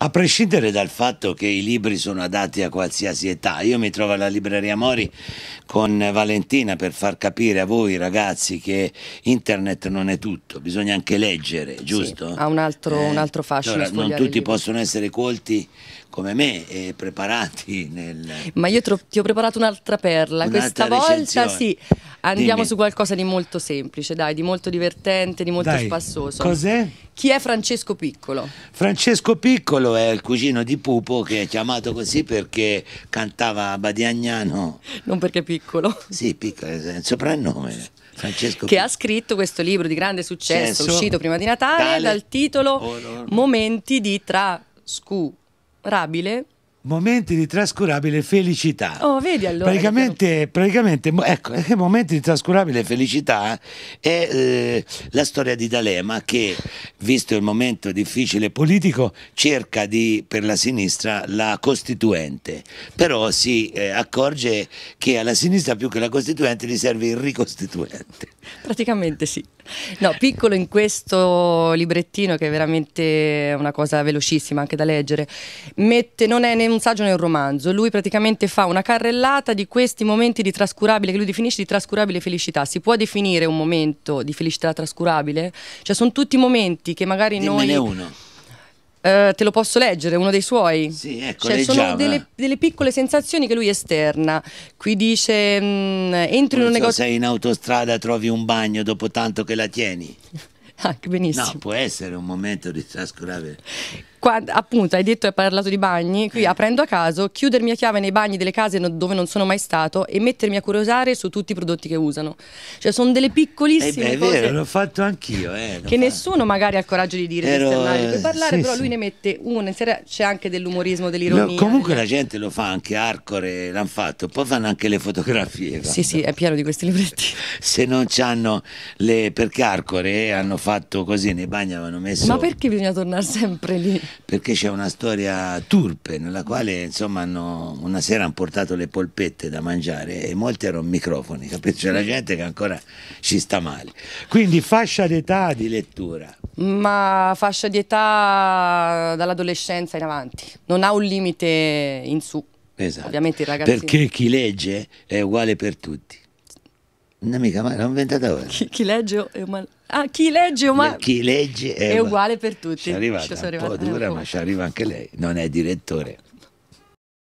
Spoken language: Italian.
A prescindere dal fatto che i libri sono adatti a qualsiasi età, io mi trovo alla Libreria Mori con Valentina per far capire a voi ragazzi che internet non è tutto, bisogna anche leggere, giusto? Sì, ha un altro, eh, un altro fascino. Allora, non tutti possono essere colti come me e preparati nel... Ma io ti ho preparato un'altra perla, un questa volta sì Andiamo Dimmi. su qualcosa di molto semplice, dai, di molto divertente, di molto dai. spassoso. Cos'è? Chi è Francesco Piccolo? Francesco Piccolo è il cugino di Pupo che è chiamato così perché cantava Badiagnano. Non perché piccolo. Sì, piccolo, è il soprannome. Francesco che P ha scritto questo libro di grande successo, Cesso, uscito prima di Natale, dal titolo oh, no, no. Momenti di trascurabile momenti di trascurabile felicità. Oh, vedi allora. Praticamente, praticamente ecco, che eh, momenti di trascurabile felicità è eh, la storia di D'Alema che, visto il momento difficile politico, cerca di, per la sinistra, la costituente. Però si eh, accorge che alla sinistra più che la costituente gli serve il ricostituente. Praticamente sì. No, piccolo in questo librettino che è veramente una cosa velocissima anche da leggere. Mette, non è né un saggio né un romanzo, lui praticamente fa una carrellata di questi momenti di trascurabile che lui definisce di trascurabile felicità. Si può definire un momento di felicità trascurabile? Cioè sono tutti momenti che magari Dimmene noi... uno eh, te lo posso leggere, uno dei suoi. Sì, ecco, cioè, sono delle, eh. delle, piccole sensazioni che lui esterna. Qui dice: mh, mm, entri in un so, negozio. sei in autostrada, trovi un bagno dopo tanto che la tieni. ah, benissimo. No, può essere un momento di trascurare. Qua, appunto, hai detto e hai parlato di bagni, qui eh. aprendo a caso, chiudermi a chiave nei bagni delle case no, dove non sono mai stato e mettermi a curiosare su tutti i prodotti che usano. Cioè, sono delle piccolissime eh beh, cose. È vero, l'ho fatto anch'io. Eh, che nessuno magari ha il coraggio di dire, Ero, di parlare, eh, parlare sì, però sì. lui ne mette uno. una. C'è anche dell'umorismo, dell'ironia. No, comunque eh. la gente lo fa anche, Arcore l'hanno fatto, poi fanno anche le fotografie. Sì, sì, è pieno di questi libretti. Se non c'hanno le... perché Arcore hanno fatto così nei bagni, avevano messo... Ma perché bisogna tornare sempre lì? perché c'è una storia turpe nella quale insomma hanno, una sera hanno portato le polpette da mangiare e molti erano microfoni, capito? C'è la gente che ancora ci sta male. Quindi fascia d'età di lettura. Ma fascia di età dall'adolescenza in avanti, non ha un limite in su. Esatto. Ovviamente i ragazzi. Perché chi legge è uguale per tutti. Non è mica male, l'ho inventata ora. Chi, chi legge è uguale. Ah, chi legge, ma... chi legge eh, è, è uguale per tutti. Ci, arrivata, ci un po' dura, ma ci arriva anche lei. Non è direttore.